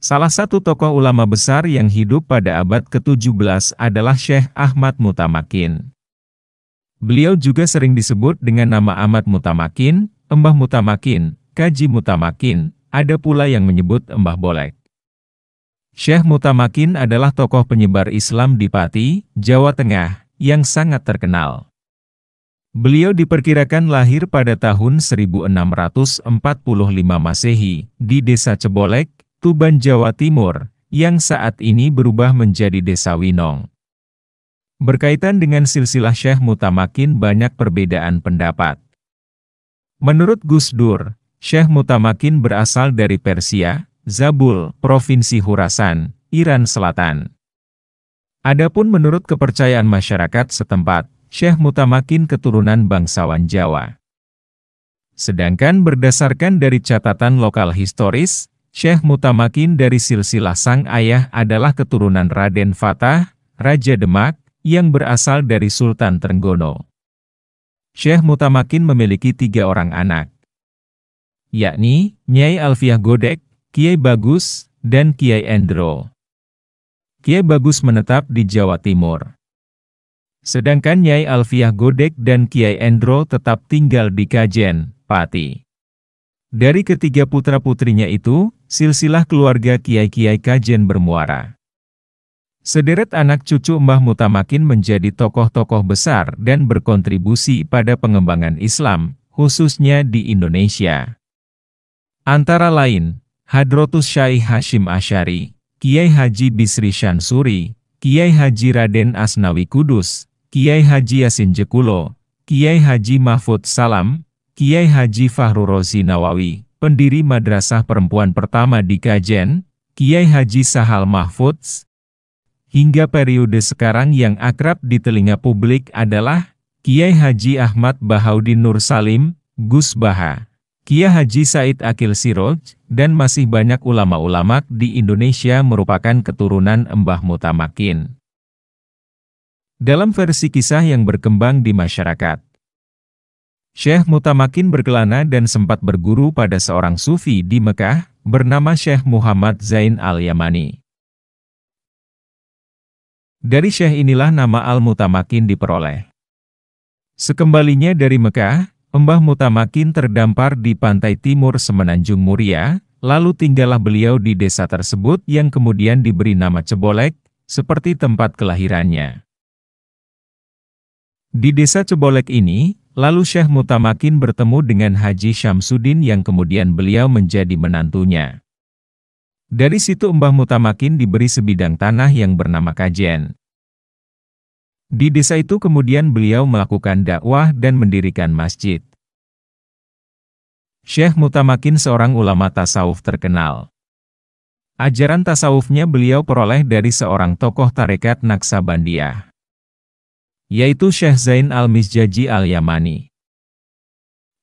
Salah satu tokoh ulama besar yang hidup pada abad ke-17 adalah Syekh Ahmad Mutamakin. Beliau juga sering disebut dengan nama Ahmad Mutamakin, Embah Mutamakin, Kaji Mutamakin, ada pula yang menyebut Embah Bolek. Syekh Mutamakin adalah tokoh penyebar Islam di Pati, Jawa Tengah, yang sangat terkenal. Beliau diperkirakan lahir pada tahun 1645 Masehi, di desa Cebolek, Tuban Jawa Timur, yang saat ini berubah menjadi Desa Winong. Berkaitan dengan silsilah Syekh Mutamakin banyak perbedaan pendapat. Menurut Gus Dur, Syekh Mutamakin berasal dari Persia, Zabul, Provinsi Hurasan, Iran Selatan. Adapun menurut kepercayaan masyarakat setempat, Syekh Mutamakin keturunan bangsawan Jawa. Sedangkan berdasarkan dari catatan lokal historis, Syekh Mutamakin dari silsilah sang ayah adalah keturunan Raden Fatah, Raja Demak, yang berasal dari Sultan Trenggono. Syekh Mutamakin memiliki tiga orang anak, yakni Nyai Alfiah Godek, Kiai Bagus, dan Kiai Endro. Kiai Bagus menetap di Jawa Timur. Sedangkan Nyai Alfiah Godek dan Kiai Endro tetap tinggal di Kajen, Pati. Dari ketiga putra-putrinya itu, silsilah keluarga kiai-kiai kajen bermuara. Sederet anak cucu Mbah Mutamakin menjadi tokoh-tokoh besar dan berkontribusi pada pengembangan Islam, khususnya di Indonesia. Antara lain, Hadrotus Syaih Hashim Ashari, Kiai Haji Bisri Shansuri, Kiai Haji Raden Asnawi Kudus, Kiai Haji Yasin Jekulo, Kiai Haji Mahfud Salam, Kiai Haji Fahru Rozi Nawawi, pendiri Madrasah Perempuan pertama di Kajen, Kiai Haji Sahal Mahfudz, hingga periode sekarang yang akrab di telinga publik adalah Kiai Haji Ahmad Bahaudin Nur Salim, Gus Baha, Kiai Haji Said Akil Siroj, dan masih banyak ulama-ulama di Indonesia merupakan keturunan Mbah Mutamakin. Dalam versi kisah yang berkembang di masyarakat, Syekh Mutamakin berkelana dan sempat berguru pada seorang sufi di Mekah, bernama Syekh Muhammad Zain al-Yamani. Dari Syekh inilah nama Al-Mutamakin diperoleh. Sekembalinya dari Mekah, Mbah Mutamakin terdampar di pantai timur Semenanjung Muria, lalu tinggallah beliau di desa tersebut yang kemudian diberi nama Cebolek, seperti tempat kelahirannya. Di desa Cebolek ini, lalu Syekh Mutamakin bertemu dengan Haji Syamsuddin yang kemudian beliau menjadi menantunya. Dari situ Mbah Mutamakin diberi sebidang tanah yang bernama Kajen. Di desa itu kemudian beliau melakukan dakwah dan mendirikan masjid. Syekh Mutamakin seorang ulama tasawuf terkenal. Ajaran tasawufnya beliau peroleh dari seorang tokoh tarekat Naksabandiyah yaitu Syekh Zain al-Mizjaji al-Yamani.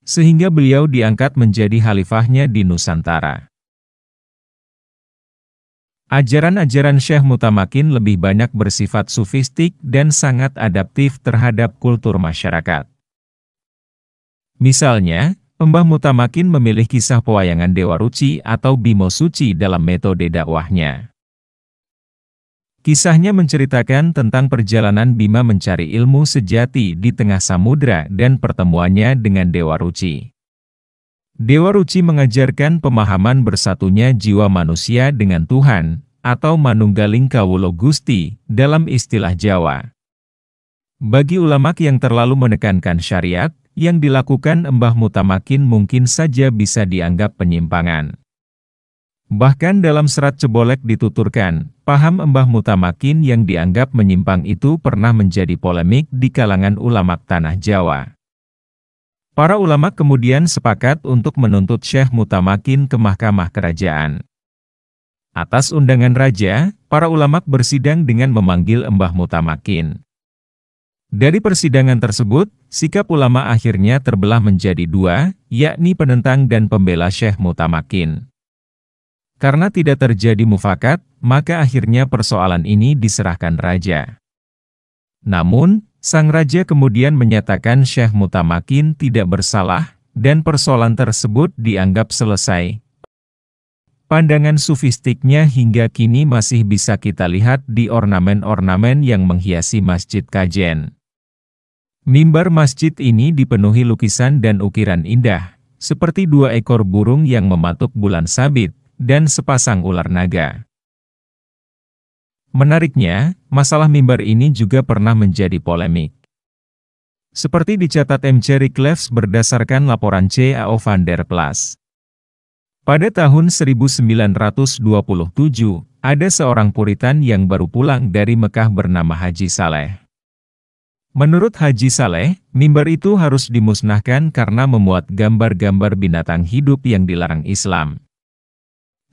Sehingga beliau diangkat menjadi khalifahnya di Nusantara. Ajaran-ajaran Syekh Mutamakin lebih banyak bersifat sufistik dan sangat adaptif terhadap kultur masyarakat. Misalnya, Mbah Mutamakin memilih kisah pewayangan Dewa Ruci atau Bimo Suci dalam metode dakwahnya. Kisahnya menceritakan tentang perjalanan Bima mencari ilmu sejati di tengah samudra dan pertemuannya dengan Dewa Ruci. Dewa Ruci mengajarkan pemahaman bersatunya jiwa manusia dengan Tuhan, atau Manunggaling Kawulo Gusti, dalam istilah Jawa. Bagi ulama yang terlalu menekankan syariat, yang dilakukan Mbah Mutamakin mungkin saja bisa dianggap penyimpangan. Bahkan dalam serat cebolek dituturkan, paham Mbah Mutamakin yang dianggap menyimpang itu pernah menjadi polemik di kalangan ulama tanah Jawa. Para ulama kemudian sepakat untuk menuntut Syekh Mutamakin ke Mahkamah Kerajaan. Atas undangan Raja, para ulama bersidang dengan memanggil Mbah Mutamakin. Dari persidangan tersebut, sikap ulama akhirnya terbelah menjadi dua, yakni penentang dan pembela Syekh Mutamakin. Karena tidak terjadi mufakat, maka akhirnya persoalan ini diserahkan raja. Namun, sang raja kemudian menyatakan Syekh Mutamakin tidak bersalah, dan persoalan tersebut dianggap selesai. Pandangan sufistiknya hingga kini masih bisa kita lihat di ornamen-ornamen yang menghiasi Masjid Kajen. Mimbar masjid ini dipenuhi lukisan dan ukiran indah, seperti dua ekor burung yang mematuk bulan sabit, dan sepasang ular naga. Menariknya, masalah mimbar ini juga pernah menjadi polemik. Seperti dicatat M. Jerry Clefs berdasarkan laporan C.A.O. van der Plas. Pada tahun 1927, ada seorang puritan yang baru pulang dari Mekah bernama Haji Saleh. Menurut Haji Saleh, mimbar itu harus dimusnahkan karena memuat gambar-gambar binatang hidup yang dilarang Islam.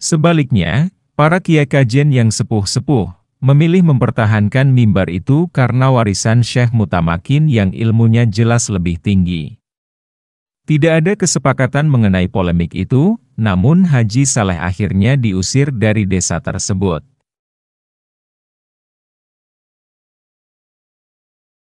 Sebaliknya, para kiai kajen yang sepuh-sepuh, memilih mempertahankan mimbar itu karena warisan Syekh Mutamakin yang ilmunya jelas lebih tinggi. Tidak ada kesepakatan mengenai polemik itu, namun Haji Saleh akhirnya diusir dari desa tersebut.